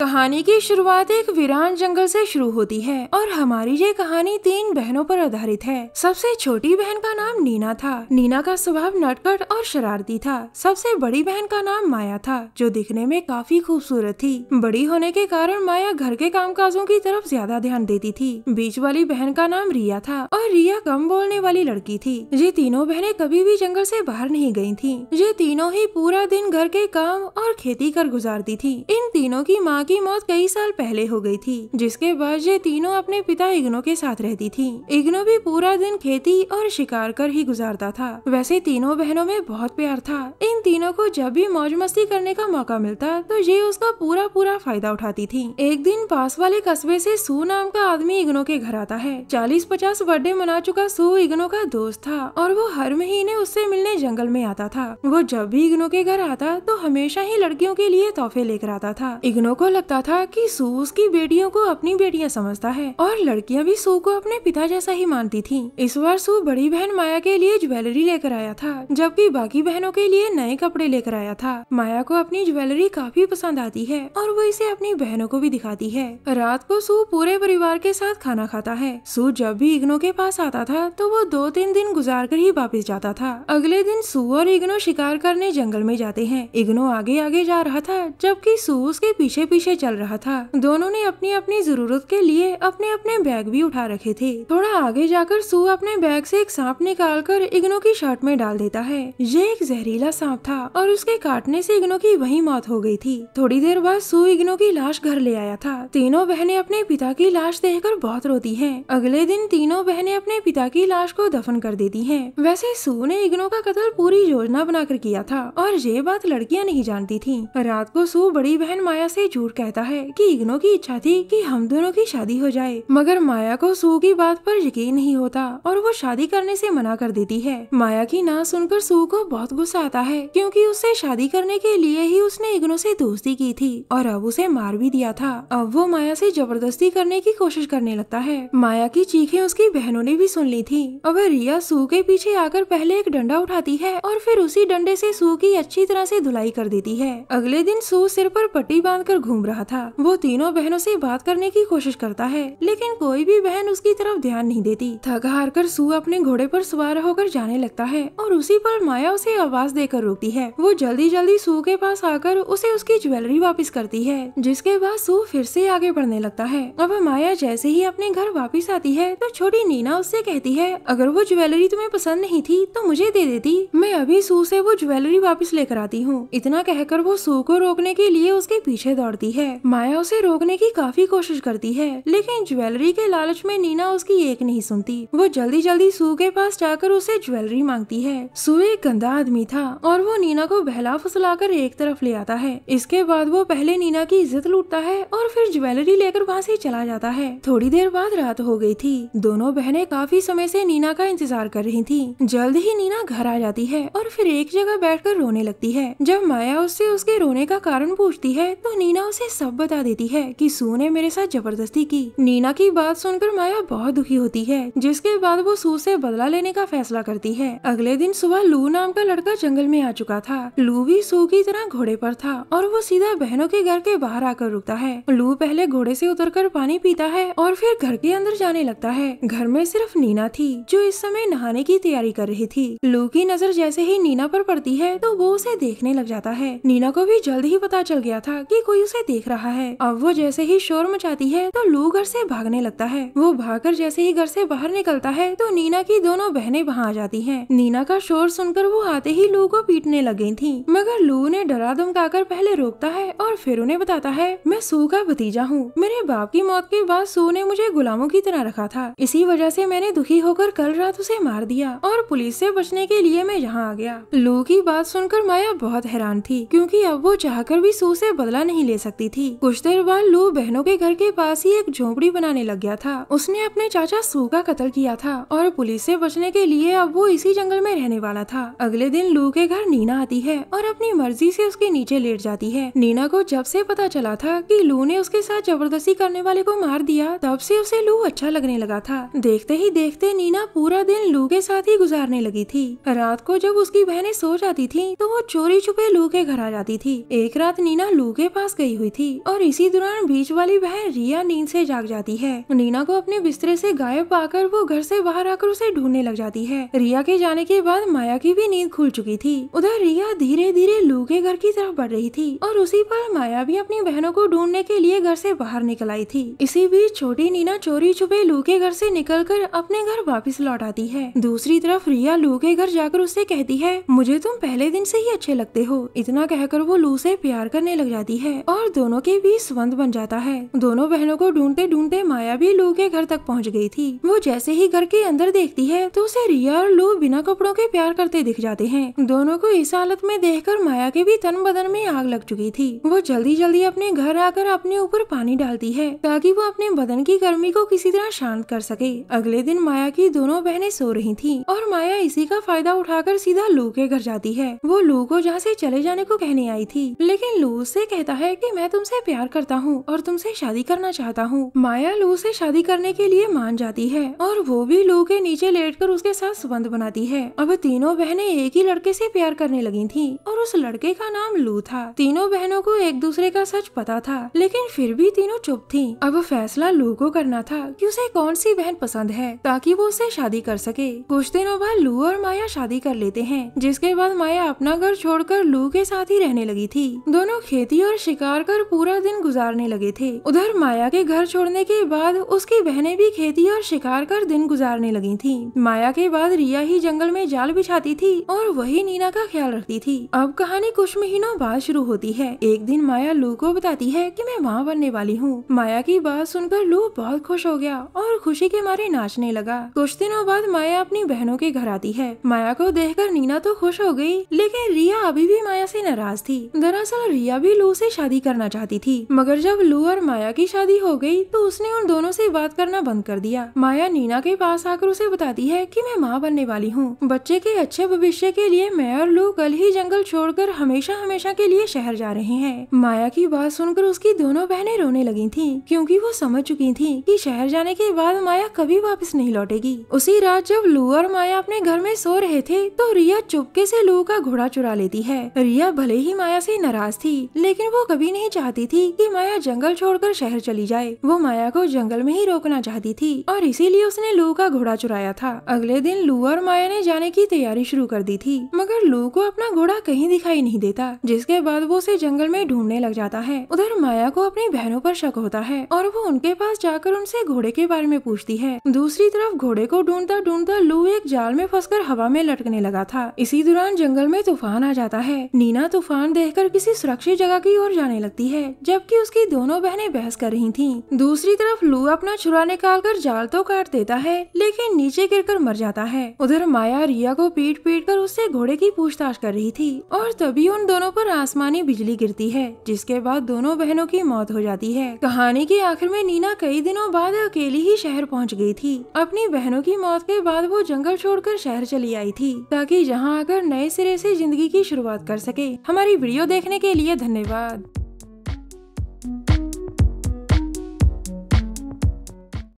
कहानी की शुरुआत एक वीरान जंगल से शुरू होती है और हमारी ये कहानी तीन बहनों पर आधारित है सबसे छोटी बहन का नाम नीना था नीना का स्वभाव नटकट और शरारती था सबसे बड़ी बहन का नाम माया था जो दिखने में काफी खूबसूरत थी बड़ी होने के कारण माया घर के कामकाजों की तरफ ज्यादा ध्यान देती थी बीच वाली बहन का नाम रिया था और रिया कम बोलने वाली लड़की थी ये तीनों बहनें कभी भी जंगल से बाहर नहीं गयी थी ये तीनों ही पूरा दिन घर के काम और खेती कर गुजारती थी इन तीनों की माँ माँ की मौत कई साल पहले हो गई थी जिसके बाद ये तीनों अपने पिता इग्नो के साथ रहती थी इग्नो भी पूरा दिन खेती और शिकार कर ही गुजारता था वैसे तीनों बहनों में बहुत प्यार था इन तीनों को जब भी मौज मस्ती करने का मौका मिलता तो ये उसका पूरा पूरा फायदा उठाती थी एक दिन पास वाले कस्बे ऐसी सू नाम का आदमी इग्नो के घर आता है चालीस पचास बर्थडे मना चुका सू इग्नो का दोस्त था और वो हर महीने उससे मिलने जंगल में आता था वो जब भी इग्नो के घर आता तो हमेशा ही लड़कियों के लिए तोहफे लेकर आता था इग्नो को लगता था कि सू उसकी बेटियों को अपनी बेटियां समझता है और लड़कियां भी सू को अपने पिता जैसा ही मानती थी इस बार सू बड़ी बहन माया के लिए ज्वेलरी लेकर आया था जबकि बाकी बहनों के लिए नए कपड़े लेकर आया था माया को अपनी ज्वेलरी काफी पसंद आती है और वो इसे अपनी बहनों को भी दिखाती है रात को सू पूरे परिवार के साथ खाना खाता है सू जब भी इग्नो के पास आता था तो वो दो तीन दिन गुजार कर ही वापिस जाता था अगले दिन सू और इग्नो शिकार करने जंगल में जाते हैं इग्नो आगे आगे जा रहा था जबकि सू उसके पीछे पीछे पीछे चल रहा था दोनों ने अपनी अपनी जरूरत के लिए अपने अपने बैग भी उठा रखे थे थोड़ा आगे जाकर सू अपने बैग से एक सांप निकाल कर इग्नो की शर्ट में डाल देता है ये एक जहरीला सांप था और उसके काटने से इग्नो की वही मौत हो गई थी थोड़ी देर बाद सू इग्नो की लाश घर ले आया था तीनों बहने अपने पिता की लाश कर बहुत रोती है अगले दिन तीनों बहने अपने पिता की लाश को दफन कर देती है वैसे सू ने इग्नो का कत्ल पूरी योजना बनाकर किया था और ये बात लड़कियाँ नहीं जानती थी रात को सू बड़ी बहन माया से झूठ कहता है कि इग्नो की इच्छा थी कि हम दोनों की शादी हो जाए मगर माया को सू की बात पर यकीन नहीं होता और वो शादी करने से मना कर देती है माया की ना सुनकर सू को बहुत गुस्सा आता है क्योंकि उससे शादी करने के लिए ही उसने इग्नो से दोस्ती की थी और अब उसे मार भी दिया था अब वो माया से जबरदस्ती करने की कोशिश करने लगता है माया की चीखे उसकी बहनों ने भी सुन ली थी अब रिया सू के पीछे आकर पहले एक डंडा उठाती है और फिर उसी डंडे से सू की अच्छी तरह से धुलाई कर देती है अगले दिन सू सिर पर पट्टी बांधकर घूम रहा था वो तीनों बहनों से बात करने की कोशिश करता है लेकिन कोई भी बहन उसकी तरफ ध्यान नहीं देती थक हार कर सू अपने घोड़े पर सवार होकर जाने लगता है और उसी पर माया उसे आवाज देकर रोकती है वो जल्दी जल्दी सू के पास आकर उसे उसकी ज्वेलरी वापिस करती है जिसके बाद सू फिर से आगे बढ़ने लगता है अब माया जैसे ही अपने घर वापिस आती है तो छोटी नीना उससे कहती है अगर वो ज्वेलरी तुम्हें पसंद नहीं थी तो मुझे दे देती मैं अभी सू से वो ज्वेलरी वापस लेकर आती हूँ इतना कहकर वो सू को रोकने के लिए उसके पीछे दौड़ती है माया उसे रोकने की काफी कोशिश करती है लेकिन ज्वेलरी के लालच में नीना उसकी एक नहीं सुनती वो जल्दी जल्दी सू के पास जाकर उसे ज्वेलरी मांगती है सू एक गंदा आदमी था और वो नीना को बहला फुसला कर एक तरफ ले आता है इसके बाद वो पहले नीना की इज्जत लूटता है और फिर ज्वेलरी लेकर वहाँ से चला जाता है थोड़ी देर बाद रात हो गई थी दोनों बहनें काफी समय से नीना का इंतजार कर रही थी जल्द ही नीना घर आ जाती है और फिर एक जगह बैठकर रोने लगती है जब माया उससे उसके रोने का कारण पूछती है तो नीना उसे उसे सब बता देती है कि सू ने मेरे साथ जबरदस्ती की नीना की बात सुनकर माया बहुत दुखी होती है जिसके बाद वो सू से बदला लेने का फैसला करती है अगले दिन सुबह लू नाम का लड़का जंगल में आ चुका था लू भी सू की तरह घोड़े पर था और वो सीधा बहनों के घर के बाहर आकर रुकता है लू पहले घोड़े से उतरकर पानी पीता है और फिर घर के अंदर जाने लगता है घर में सिर्फ नीना थी जो इस समय नहाने की तैयारी कर रही थी लू की नजर जैसे ही नीना पर पड़ती है तो वो उसे देखने लग जाता है नीना को भी जल्द ही पता चल गया था कि कोई उसे देख रहा है अब वो जैसे ही शोर मचाती है तो लू घर से भागने लगता है वो भागकर जैसे ही घर से बाहर निकलता है तो नीना की दोनों बहनें वहाँ आ जाती हैं। नीना का शोर सुनकर वो आते ही लू को पीटने लग गई थी मगर लू ने डरा धमकाकर पहले रोकता है और फिर उन्हें बताता है मैं सू का भतीजा हूँ मेरे बाप की मौत के बाद सू ने मुझे गुलामों की तरह रखा था इसी वजह से मैंने दुखी होकर कल रात उसे मार दिया और पुलिस से बचने के लिए मैं यहाँ आ गया लू की बात सुनकर माया बहुत हैरान थी क्योंकि अब वो चाहकर भी सू से बदला नहीं ले सकती सकती थी कुछ देर बाद लू बहनों के घर के पास ही एक झोपड़ी बनाने लग गया था उसने अपने चाचा सू का कत्ल किया था और पुलिस से बचने के लिए अब वो इसी जंगल में रहने वाला था अगले दिन लू के घर नीना आती है और अपनी मर्जी से उसके नीचे लेट जाती है नीना को जब से पता चला था कि लू ने उसके साथ जबरदस्ती करने वाले को मार दिया तब से उसे लू अच्छा लगने लगा था देखते ही देखते नीना पूरा दिन लू के साथ ही गुजारने लगी थी रात को जब उसकी बहनें सो जाती थी तो वो चोरी छुपे लू के घर आ जाती थी एक रात नीना लू के पास गई हुई हुई थी और इसी दौरान बीच वाली बहन रिया नींद से जाग जाती है नीना को अपने बिस्तरे से गायब पाकर वो घर से बाहर आकर उसे ढूंढने लग जाती है रिया के जाने के बाद माया की भी नींद खुल चुकी थी उधर रिया धीरे धीरे लू के घर की तरफ बढ़ रही थी और उसी पर माया भी अपनी बहनों को ढूंढने के लिए घर से बाहर निकल आई थी इसी बीच छोटी नीना चोरी छुपे लू के घर से कर अपने घर वापिस लौट आती है दूसरी तरफ रिया लू के घर जाकर उससे कहती है मुझे तुम पहले दिन से ही अच्छे लगते हो इतना कहकर वो लू से प्यार करने लग जाती है और दोनों के बीच संबंध बन जाता है दोनों बहनों को ढूंढते ढूंढते माया भी लू के घर तक पहुँच गयी थी वो जैसे ही घर के अंदर देखती है तो उसे रिया और लू बिना कपड़ों के प्यार करते दिख जाते हैं दोनों को इस हालत में देख माया के भी तन बदन में आग लग चुकी थी वो जल्दी जल्दी अपने घर आकर अपने ऊपर पानी डालती है ताकि वो अपने बदन की गर्मी को किसी तरह शांत कर सके अगले दिन माया की दोनों बहनें सो रही थी और माया इसी का फायदा उठाकर सीधा लू के घर जाती है वो लू को जहाँ से चले जाने को कहने आई थी लेकिन लू उससे कहता है की मैं मैं तुमसे प्यार करता हूँ और तुमसे शादी करना चाहता हूँ माया लू से शादी करने के लिए मान जाती है और वो भी लू के नीचे लेटकर उसके साथ संबंध बनाती है अब तीनों बहनें एक ही लड़के से प्यार करने लगी थी और उस लड़के का नाम लू था तीनों बहनों को एक दूसरे का सच पता था लेकिन फिर भी तीनों चुप थी अब फैसला लू को करना था की उसे कौन सी बहन पसंद है ताकि वो उससे शादी कर सके कुछ दिनों बाद लू और माया शादी कर लेते हैं जिसके बाद माया अपना घर कर लू के साथ ही रहने लगी थी दोनों खेती और शिकार कर कर पूरा दिन गुजारने लगे थे उधर माया के घर छोड़ने के बाद उसकी बहनें भी खेती और शिकार कर दिन गुजारने लगी थी माया के बाद रिया ही जंगल में जाल बिछाती थी और वही नीना का ख्याल रखती थी अब कहानी कुछ महीनों बाद शुरू होती है एक दिन माया लू को बताती है कि मैं माँ बनने वाली हूँ माया की बात सुनकर लू बहुत खुश हो गया और खुशी के मारे नाचने लगा कुछ दिनों बाद माया अपनी बहनों के घर आती है माया को देख नीना तो खुश हो गयी लेकिन रिया अभी भी माया ऐसी नाराज थी दरअसल रिया भी लू ऐसी शादी करना करना चाहती थी मगर जब लू और माया की शादी हो गई तो उसने उन दोनों से बात करना बंद कर दिया माया नीना के पास आकर उसे बताती है कि मैं माँ बनने वाली हूँ बच्चे के अच्छे भविष्य के लिए मैं और लू कल ही जंगल छोड़कर हमेशा हमेशा के लिए शहर जा रहे हैं माया की बात सुनकर उसकी दोनों बहनें रोने लगी थी क्यूँकी वो समझ चुकी थी की शहर जाने के बाद माया कभी वापिस नहीं लौटेगी उसी रात जब लू और माया अपने घर में सो रहे थे तो रिया चुपके ऐसी लू का घोड़ा चुरा लेती है रिया भले ही माया ऐसी नाराज थी लेकिन वो कभी नहीं चाहती थी कि माया जंगल छोड़कर शहर चली जाए वो माया को जंगल में ही रोकना चाहती थी और इसीलिए उसने लू का घोड़ा चुराया था अगले दिन लू और माया ने जाने की तैयारी शुरू कर दी थी मगर लू को अपना घोड़ा कहीं दिखाई नहीं देता जिसके बाद वो उसे जंगल में ढूंढने लग जाता है उधर माया को अपनी बहनों पर शक होता है और वो उनके पास जाकर उनसे घोड़े के बारे में पूछती है दूसरी तरफ घोड़े को ढूंढता ढूंढता लू एक जाल में फंसकर हवा में लटकने लगा था इसी दौरान जंगल में तूफान आ जाता है नीना तूफान देखकर किसी सुरक्षित जगह की ओर जाने लगती जाती है जबकि उसकी दोनों बहनें बहस कर रही थीं। दूसरी तरफ लू अपना छुरा निकाल कर जाल तो काट देता है लेकिन नीचे गिरकर मर जाता है उधर माया रिया को पीट पीट कर उससे घोड़े की पूछताछ कर रही थी और तभी उन दोनों पर आसमानी बिजली गिरती है जिसके बाद दोनों बहनों की मौत हो जाती है कहानी के आखिर में नीना कई दिनों बाद अकेली ही शहर पहुँच गयी थी अपनी बहनों की मौत के बाद वो जंगल कर शहर चली आई थी ताकि यहाँ आकर नए सिरे से जिंदगी की शुरुआत कर सके हमारी वीडियो देखने के लिए धन्यवाद